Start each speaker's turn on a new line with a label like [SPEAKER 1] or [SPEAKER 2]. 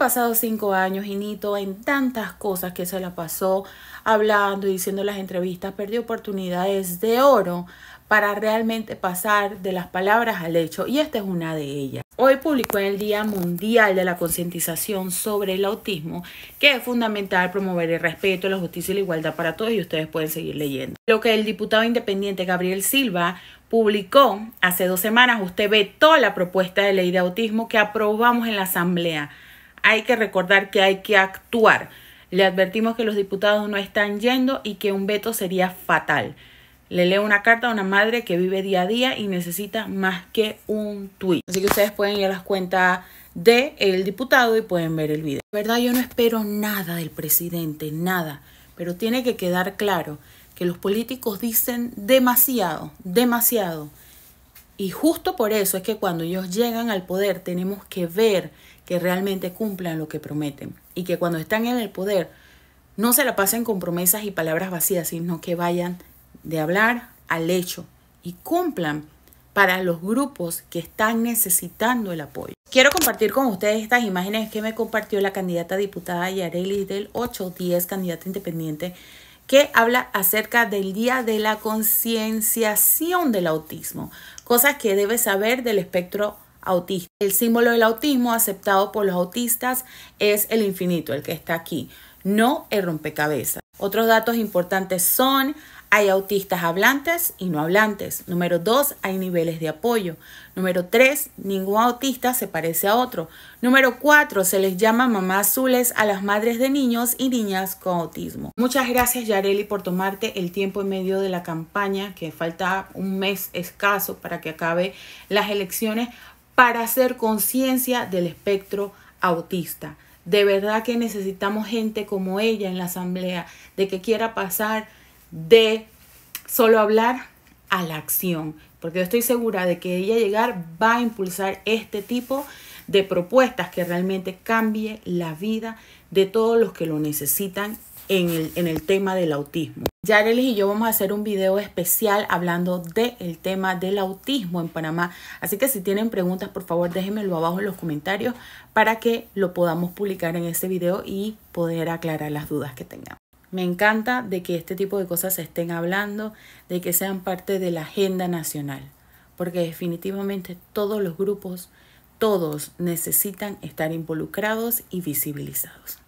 [SPEAKER 1] Han pasado cinco años y Nito en tantas cosas que se la pasó hablando y diciendo las entrevistas, perdió oportunidades de oro para realmente pasar de las palabras al hecho y esta es una de ellas. Hoy publicó en el Día Mundial de la Concientización sobre el Autismo que es fundamental promover el respeto, la justicia y la igualdad para todos y ustedes pueden seguir leyendo. Lo que el diputado independiente Gabriel Silva publicó hace dos semanas, usted ve toda la propuesta de ley de autismo que aprobamos en la Asamblea hay que recordar que hay que actuar. Le advertimos que los diputados no están yendo y que un veto sería fatal. Le leo una carta a una madre que vive día a día y necesita más que un tuit. Así que ustedes pueden ir a las cuentas de el diputado y pueden ver el video. La verdad, yo no espero nada del presidente, nada. Pero tiene que quedar claro que los políticos dicen demasiado, demasiado. Y justo por eso es que cuando ellos llegan al poder tenemos que ver que realmente cumplan lo que prometen y que cuando están en el poder no se la pasen con promesas y palabras vacías, sino que vayan de hablar al hecho y cumplan para los grupos que están necesitando el apoyo. Quiero compartir con ustedes estas imágenes que me compartió la candidata diputada Yareli del 810, candidata independiente que habla acerca del Día de la Concienciación del Autismo, cosas que debes saber del espectro autista. El símbolo del autismo aceptado por los autistas es el infinito, el que está aquí, no el rompecabezas. Otros datos importantes son, hay autistas hablantes y no hablantes. Número dos, hay niveles de apoyo. Número tres, ningún autista se parece a otro. Número cuatro, se les llama mamás azules a las madres de niños y niñas con autismo. Muchas gracias Yareli por tomarte el tiempo en medio de la campaña, que falta un mes escaso para que acabe las elecciones, para hacer conciencia del espectro autista. De verdad que necesitamos gente como ella en la asamblea, de que quiera pasar de solo hablar a la acción, porque yo estoy segura de que ella llegar va a impulsar este tipo de propuestas que realmente cambie la vida de todos los que lo necesitan en el, en el tema del autismo. Yarelis y yo vamos a hacer un video especial hablando del tema del autismo en Panamá. Así que si tienen preguntas, por favor déjenmelo abajo en los comentarios para que lo podamos publicar en ese video y poder aclarar las dudas que tengan. Me encanta de que este tipo de cosas se estén hablando, de que sean parte de la agenda nacional, porque definitivamente todos los grupos, todos necesitan estar involucrados y visibilizados.